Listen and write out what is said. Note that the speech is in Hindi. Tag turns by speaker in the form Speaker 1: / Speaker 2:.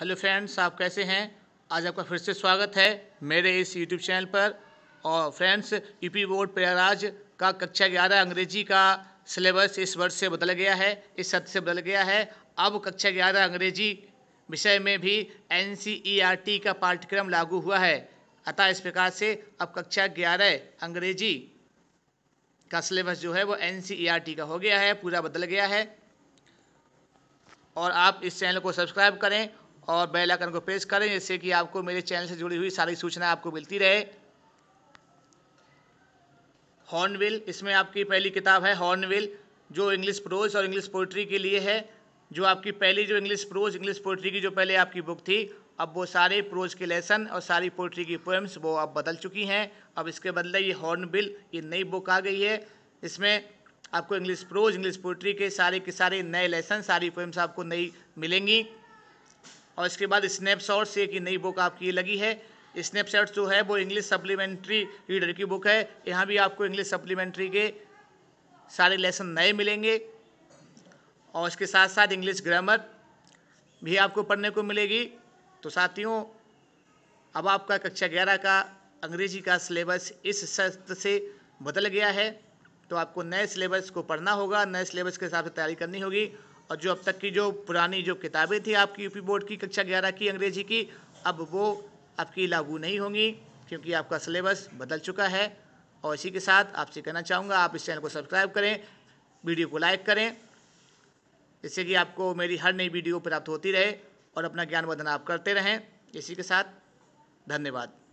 Speaker 1: हेलो फ्रेंड्स आप कैसे हैं आज आपका फिर से स्वागत है मेरे इस यूट्यूब चैनल पर और फ्रेंड्स यूपी बोर्ड प्रयागराज का कक्षा ग्यारह अंग्रेजी का सिलेबस इस वर्ष से बदल गया है इस सत्र से बदल गया है अब कक्षा ग्यारह अंग्रेजी विषय में भी एन e का पाठ्यक्रम लागू हुआ है अतः इस प्रकार से अब कक्षा ग्यारह अंग्रेजी का सिलेबस जो है वो एन e का हो गया है पूरा बदल गया है और आप इस चैनल को सब्सक्राइब करें और बेल आइकन को प्रेस करें जिससे कि आपको मेरे चैनल से जुड़ी हुई सारी सूचना आपको मिलती रहे हॉर्नविल इसमें आपकी पहली किताब है हॉर्नविल जो इंग्लिश प्रोज और इंग्लिश पोइट्री के लिए है जो आपकी पहली जो इंग्लिश प्रोज इंग्लिश पोइट्री की जो पहले आपकी बुक थी अब वो सारे प्रोज के लेसन और सारी पोइट्री की पोएम्स वो अब बदल चुकी हैं अब इसके बदले ये हॉर्नबिल ये नई बुक आ गई है इसमें आपको इंग्लिश प्रोज इंग्लिश पोइट्री के सारे के सारे नए लेसन सारी पोएम्स आपको नई मिलेंगी और इसके बाद स्नैपशॉट से एक नई बुक आपकी लगी है स्नैपशॉट जो है वो इंग्लिश सप्लीमेंट्री रीडर की बुक है यहाँ भी आपको इंग्लिश सप्लीमेंट्री के सारे लेसन नए मिलेंगे और इसके साथ साथ इंग्लिश ग्रामर भी आपको पढ़ने को मिलेगी तो साथियों अब आपका कक्षा ग्यारह का अंग्रेजी का सिलेबस इस शर्त से बदल गया है तो आपको नए सिलेबस को पढ़ना होगा नए सिलेबस के हिसाब से तैयारी करनी होगी और जो अब तक की जो पुरानी जो किताबें थी आपकी यूपी बोर्ड की कक्षा ग्यारह की अंग्रेजी की अब वो आपकी लागू नहीं होंगी क्योंकि आपका सिलेबस बदल चुका है और इसी के साथ आपसे कहना चाहूँगा आप इस चैनल को सब्सक्राइब करें वीडियो को लाइक करें जिससे कि आपको मेरी हर नई वीडियो प्राप्त होती रहे और अपना ज्ञानवर्धन आप करते रहें इसी के साथ धन्यवाद